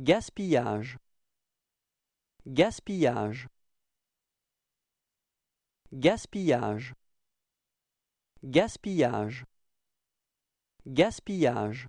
Gaspillage Gaspillage Gaspillage Gaspillage Gaspillage